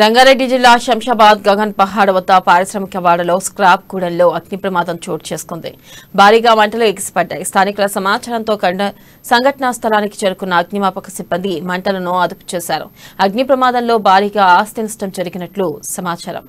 రంగారెడ్డి జిల్లా శంషాబాద్ గగన్ పహాడ్ వద్ద పారిశ్రామిక వాడలో స్క్రాప్ కూడల్లో అగ్ని ప్రమాదం చోటు చేసుకుంది భారీగా మంటలు ఎగిసిపడ్డాయి స్థానికుల సమాచారంతో కండ సంఘటనా స్థలానికి చేరుకున్న అగ్నిమాపక సిబ్బంది మంటలను అదుపు చేశారు అగ్ని ప్రమాదంలో భారీగా ఆస్తి నష్టం జరిగినట్లు సమాచారం